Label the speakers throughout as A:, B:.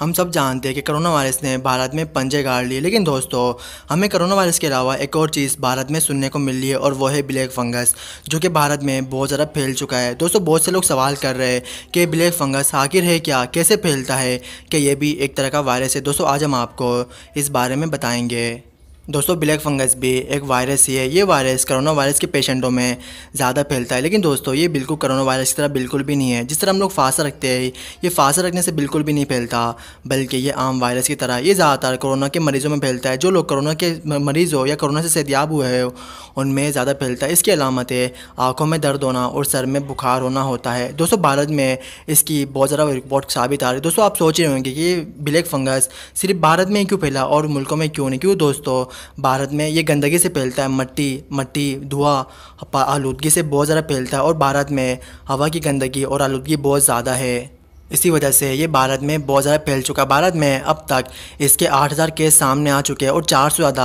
A: हम सब जानते हैं कि करोना वायरस ने भारत में पंजे गाड़ लिए लेकिन दोस्तों हमें करोना वायरस के अलावा एक और चीज़ भारत में सुनने को मिल रही है और वो है ब्लैक फंगस जो कि भारत में बहुत ज़्यादा फैल चुका है दोस्तों बहुत से लोग सवाल कर रहे हैं कि ब्लैक फंगस आखिर है क्या कैसे फैलता है कि ये भी एक तरह का वायरस है दोस्तों आज हम आपको इस बारे में बताएँगे दोस्तों ब्लैक फंगस भी एक वायरस ही है ये वायरस करोना वायरस के पेशेंटों में ज़्यादा फैलता है लेकिन दोस्तों ये बिल्कुल करोना वायरस की तरह बिल्कुल भी नहीं है जिस तरह हम लोग फांसा रखते हैं ये फांसा रखने से बिल्कुल भी नहीं फैलता बल्कि ये आम वायरस की तरह ये ज़्यादातर कोरोना के मरीज़ों में फैलता है जो लोग करोना के मरीज़ हो या करोना से सैदियाब हुए हैं उनमें ज़्यादा फैलता है इसकी अलामतें आँखों में दर्द होना और सर में बुखार होना होता है दोस्तों भारत में इसकी बहुत ज़्यादा रिपोर्ट साबित आ रही है दोस्तों आप सोच रहे होंगे कि ये ब्लैक फंगस सिर्फ भारत में ही क्यों फैला और मुल्कों में क्यों नहीं क्यों दोस्तों भारत में ये गंदगी से फैलता है मट्टी मट्टी धुआँ आलूदगी से बहुत ज़्यादा फैलता है और भारत में हवा की गंदगी और आलूदगी बहुत ज़्यादा है इसी वजह से ये भारत में बहुत ज़्यादा फैल चुका है भारत में अब तक इसके 8000 केस सामने आ चुके हैं और 400 ज़्यादा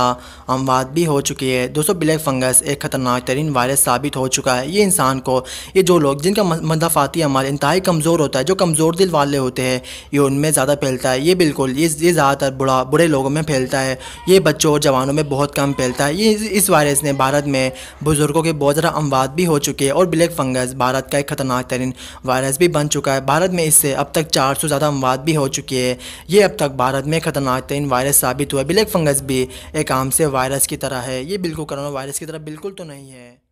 A: अमवात भी हो चुकी है दोस्तों ब्लैक फंगस एक ख़तरनाक तरीन वायरस साबित हो चुका है ये इंसान को ये जो लोग जिनका मदाफ़ाती अमल इंतहाई कमज़ोर होता है जो कमज़ोर दिल वाले होते हैं ये उनमें ज़्यादा फैलता है ये बिल्कुल ये ये ज़्यादातर बुरा बुरे लोगों में फैलता है ये बच्चों और जवानों में बहुत कम फैलता है ये इस वायरस ने भारत में बुज़ुर्गों के बहुत ज़्यादा अमवात भी हो चुके हैं और ब्लैक फंगस भारत का एक ख़तरनाक तरीन वायरस भी बन चुका है भारत में इससे अब तक 400 सौ ज़्यादा अमवाद भी हो चुकी है ये अब तक भारत में ख़तरनाक तरीन वायरस साबित हुआ ब्लैक फंगस भी एक आम से वायरस की तरह है ये बिल्कुल करोना वायरस की तरह बिल्कुल तो नहीं है